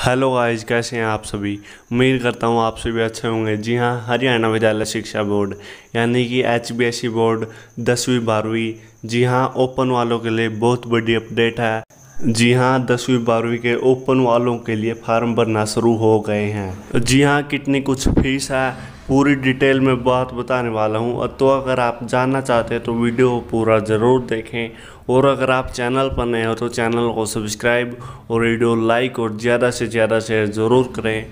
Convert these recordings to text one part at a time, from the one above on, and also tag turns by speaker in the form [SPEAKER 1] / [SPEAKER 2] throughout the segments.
[SPEAKER 1] hello guys कैसे हैं आप सभी उम्मीद करता हूँ आप सभी अच्छे होंगे जी हाँ हरियाणा विद्यालय शिक्षा बोर्ड यानी कि एच बोर्ड दसवीं बारहवीं जी हाँ ओपन वालों के लिए बहुत बड़ी अपडेट है जी हाँ दसवीं बारहवीं के ओपन वालों के लिए फार्म भरना शुरू हो गए हैं जी हाँ कितनी कुछ फीस है पूरी डिटेल में बात बताने वाला हूँ तो अगर आप जानना चाहते हैं तो वीडियो पूरा ज़रूर देखें और अगर आप चैनल पर नए हो तो चैनल को सब्सक्राइब और वीडियो लाइक और ज़्यादा से ज़्यादा शेयर ज़रूर करें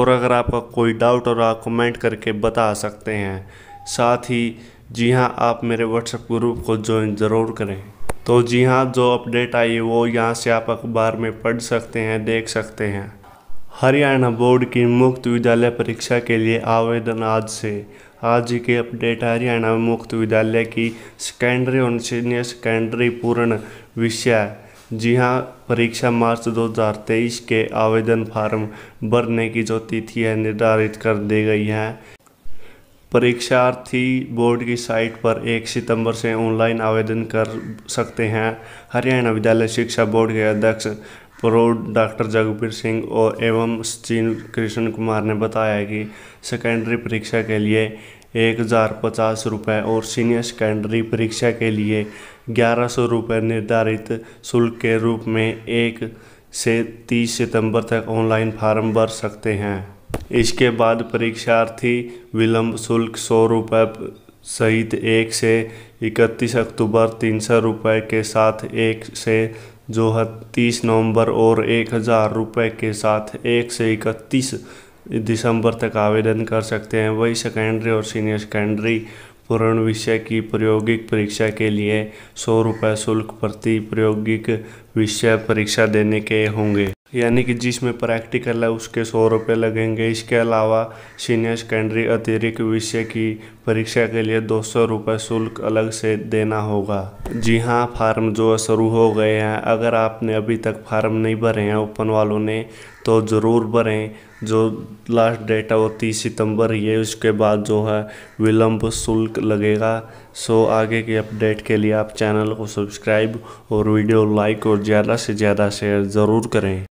[SPEAKER 1] और अगर आपका कोई डाउट और आप कमेंट करके बता सकते हैं साथ ही जी हाँ आप मेरे व्हाट्सएप ग्रुप को ज्वाइन ज़रूर करें तो जी हाँ जो अपडेट आई वो यहाँ से आप अखबार में पढ़ सकते हैं देख सकते हैं हरियाणा बोर्ड की मुक्त विद्यालय परीक्षा के लिए आवेदन आज से आज के अपडेट हरियाणा मुक्त विद्यालय की सेकेंडरी और सीनियर सेकेंडरी पूर्ण विषय जी हाँ परीक्षा मार्च 2023 के आवेदन फार्म भरने की जो तिथि है निर्धारित कर दी गई है परीक्षार्थी बोर्ड की साइट पर 1 सितंबर से ऑनलाइन आवेदन कर सकते हैं हरियाणा विद्यालय शिक्षा बोर्ड के अध्यक्ष प्रौढ़ डॉक्टर जगबीर सिंह और एवं सचिन कृष्ण कुमार ने बताया कि सेकेंडरी परीक्षा के लिए एक हज़ार पचास रुपये और सीनियर सेकेंडरी परीक्षा के लिए ग्यारह सौ रुपये निर्धारित शुल्क के रूप में एक से तीस सितंबर तक ऑनलाइन फार्म भर सकते हैं इसके बाद परीक्षार्थी विलंब शुल्क सौ रुपये सहित एक से इकतीस अक्टूबर तीन सौ रुपये के साथ एक से है तीस नवंबर और एक हज़ार रुपये के साथ एक से इकतीस दिसंबर तक आवेदन कर सकते हैं वही सेकेंडरी और सीनियर सेकेंडरी पूर्ण विषय की प्रायोगिक परीक्षा के लिए सौ रुपये शुल्क प्रति प्रायोगिक विषय परीक्षा देने के होंगे यानी कि जिसमें प्रैक्टिकल है उसके सौ रुपये लगेंगे इसके अलावा सीनियर सेकेंडरी अतिरिक्त विषय की परीक्षा के लिए दो सौ रुपये शुल्क अलग से देना होगा जी हाँ फार्म जो शुरू हो गए हैं अगर आपने अभी तक फार्म नहीं भरे हैं ओपन वालों ने तो ज़रूर भरें जो लास्ट डेट है वो तीस सितंबर ही है उसके बाद जो है विलंब शुल्क लगेगा सो आगे के अपडेट के लिए आप चैनल को सब्सक्राइब और वीडियो लाइक और ज़्यादा से ज़्यादा शेयर ज़रूर करें